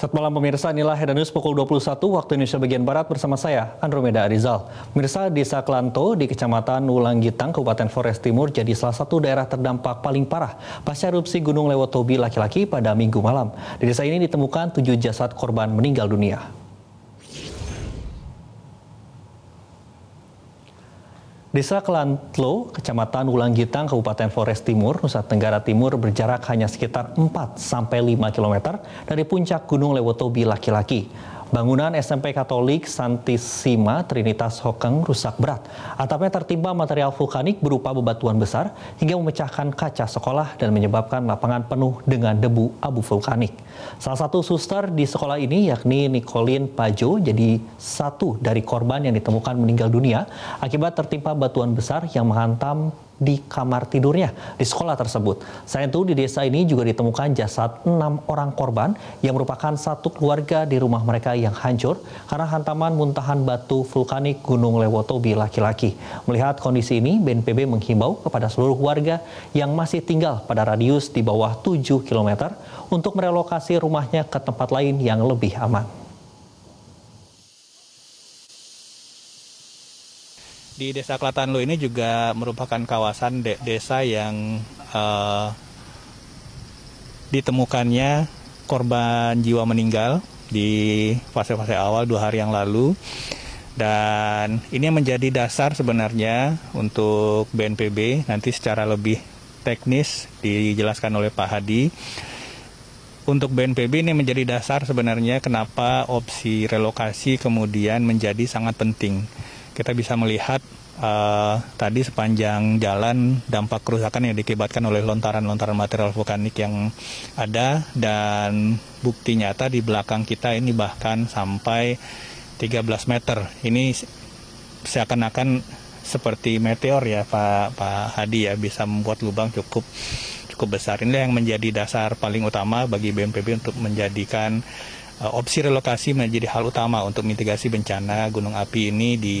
Selamat malam pemirsa, inilah Hedan News pukul 21 waktu Indonesia bagian Barat bersama saya, Andromeda Arizal. Pemirsa, Desa Kelanto di Kecamatan Ulanggitang, Kabupaten Flores Timur jadi salah satu daerah terdampak paling parah pasca erupsi Gunung Lewotobi laki-laki pada minggu malam. Di desa ini ditemukan tujuh jasad korban meninggal dunia. Desa Kelantlo, Kecamatan Ulanggitang, Kabupaten Flores Timur, Nusa Tenggara Timur berjarak hanya sekitar 4 sampai 5 km dari puncak Gunung Lewotobi laki-laki. Bangunan SMP Katolik Santisima Trinitas Hokeng rusak berat. Atapnya tertimpa material vulkanik berupa bebatuan besar hingga memecahkan kaca sekolah dan menyebabkan lapangan penuh dengan debu abu vulkanik. Salah satu suster di sekolah ini yakni Nicolin Pajo jadi satu dari korban yang ditemukan meninggal dunia akibat tertimpa batuan besar yang menghantam di kamar tidurnya di sekolah tersebut. Selain itu di desa ini juga ditemukan jasad enam orang korban yang merupakan satu keluarga di rumah mereka yang hancur karena hantaman muntahan batu vulkanik Gunung Lewotobi laki-laki. Melihat kondisi ini, BNPB menghimbau kepada seluruh warga yang masih tinggal pada radius di bawah 7 km untuk merelokasi rumahnya ke tempat lain yang lebih aman. di Desa Kelatan ini juga merupakan kawasan de desa yang uh, ditemukannya korban jiwa meninggal di fase-fase awal dua hari yang lalu dan ini menjadi dasar sebenarnya untuk BNPB nanti secara lebih teknis dijelaskan oleh Pak Hadi untuk BNPB ini menjadi dasar sebenarnya kenapa opsi relokasi kemudian menjadi sangat penting kita bisa melihat uh, tadi sepanjang jalan dampak kerusakan yang dikibatkan oleh lontaran-lontaran material vulkanik yang ada dan bukti nyata di belakang kita ini bahkan sampai 13 meter. Ini seakan-akan seperti meteor ya Pak Pak Hadi ya bisa membuat lubang cukup cukup besar. Ini yang menjadi dasar paling utama bagi BMPB untuk menjadikan uh, opsi relokasi menjadi hal utama untuk mitigasi bencana gunung api ini di